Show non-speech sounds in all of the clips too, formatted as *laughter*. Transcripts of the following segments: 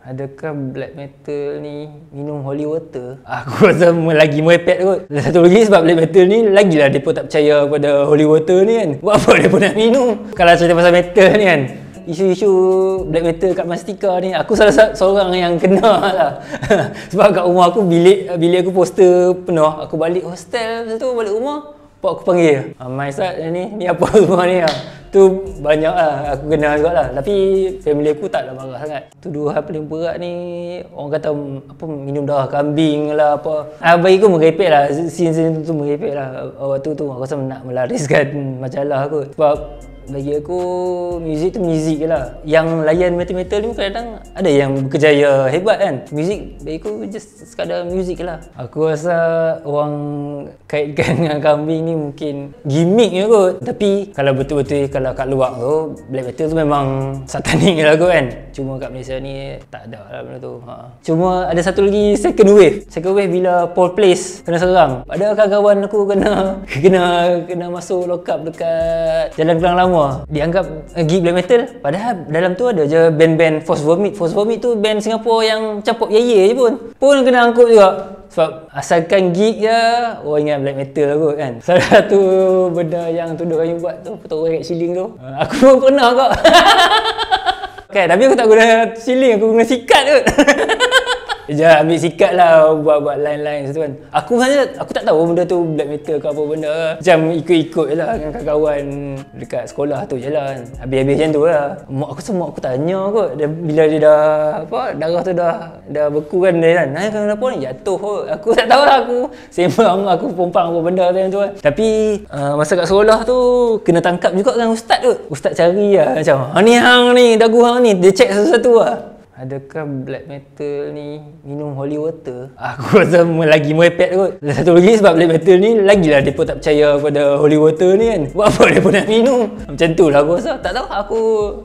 Adakah black metal ni minum holy water? Aku *laughs* rasa lagi merepet kot Satu lagi sebab black metal ni Lagilah mereka tak percaya kepada holy water ni kan *laughs* Buat apa mereka nak minum? Kalau cerita pasal metal ni kan Isu-isu black metal kat Mastika ni Aku salah satu seorang yang kena *laughs* lah Sebab kat rumah aku bilik Bilik aku poster penuh Aku balik hostel tu balik rumah Pak aku panggil Amai ah, Sat ni Ni apa semua ni lah tu banyak lah aku kenal juga lah tapi family aku tak ada marah sangat tuduhan paling berat ni orang kata apa minum darah kambing lah apa ah, bagi aku merepek lah scene-scene tu, tu merepek lah waktu tu aku rasa nak melariskan *laughs* majalah kot sebab bagi aku muzik tu muzik je lah yang layan metal-metal ni pun kadang ada yang berjaya hebat kan muzik bagi aku just sekadar muzik je lah aku rasa orang kaitkan *laughs* dengan kambing ni mungkin gimmick je kot tapi kalau betul-betul kalau kat luar tu black metal tu memang satanik je lah kot kan cuma kat Malaysia ni tak ada lah benda tu ha. cuma ada satu lagi second wave second wave bila Paul Place kena serang ada kawan aku kena *laughs* kena kena masuk lockup dekat jalan kelang lama Wah, dianggap uh, eh, gig black metal padahal dalam tu ada je band-band Force Vomit. Force Vomit tu band Singapura yang capok yaya je pun. Pun kena angkut juga. Sebab asalkan gig je, orang oh, ingat black metal lah kot kan. *laughs* Salah satu benda yang tu dia buat tu potong orang kat ceiling tu. Uh, aku pun pernah kot. okay, *laughs* tapi aku tak guna ceiling, aku guna sikat kot. *laughs* Dia ambil sikat lah buat-buat lain-lain tu kan Aku sebenarnya aku tak tahu benda tu black metal ke apa benda Macam ikut-ikut je lah dengan kawan-kawan dekat sekolah tu je lah kan Habis-habis macam tu lah Mak aku semua aku tanya kot dia, Bila dia dah apa darah tu dah dah beku kan dia kan Nanya kenapa ni jatuh kot Aku tak tahu lah aku sembang *laughs* aku pompang apa benda tu kan Tapi uh, masa kat sekolah tu kena tangkap juga kan ustaz tu Ustaz cari lah macam ni hang ni dagu hang ni dia check satu-satu lah Adakah black metal ni minum holy water? Aku *laughs* rasa lagi merepet kot Satu lagi sebab black metal ni Lagilah mereka tak percaya pada holy water ni kan Buat apa mereka *laughs* nak minum? Macam tu lah aku rasa Tak tahu aku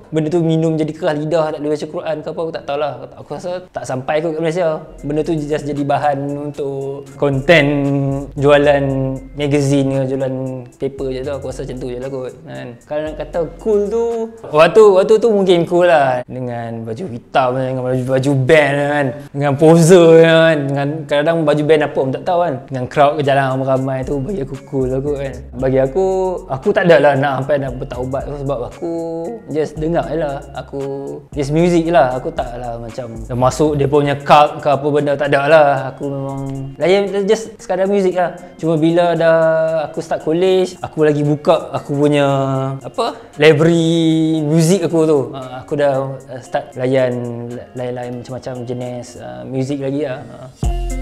Benda tu minum jadi keras lidah Tak boleh baca Quran ke apa Aku tak tahulah Aku rasa tak sampai kot kat Malaysia Benda tu just jadi bahan untuk Konten Jualan Magazine ke jualan Paper je tu Aku rasa macam tu je lah kot kan? Kalau nak kata cool tu Waktu, waktu tu mungkin cool lah Dengan baju hitam dengan baju, baju band lah kan dengan poser lah kan dengan kadang baju band apa pun tak tahu kan dengan crowd ke jalan ramai tu bagi aku cool aku lah kan bagi aku aku tak ada lah nak apa nak bertaubat sebab aku just dengar je lah aku just music lah aku tak lah macam dah masuk dia punya cup, ke apa benda tak ada lah aku memang layan just sekadar music lah cuma bila dah aku start college aku lagi buka aku punya apa library music aku tu ah, aku dah start layan lain-lain macam-macam jenis uh, muzik lagi lah. Uh.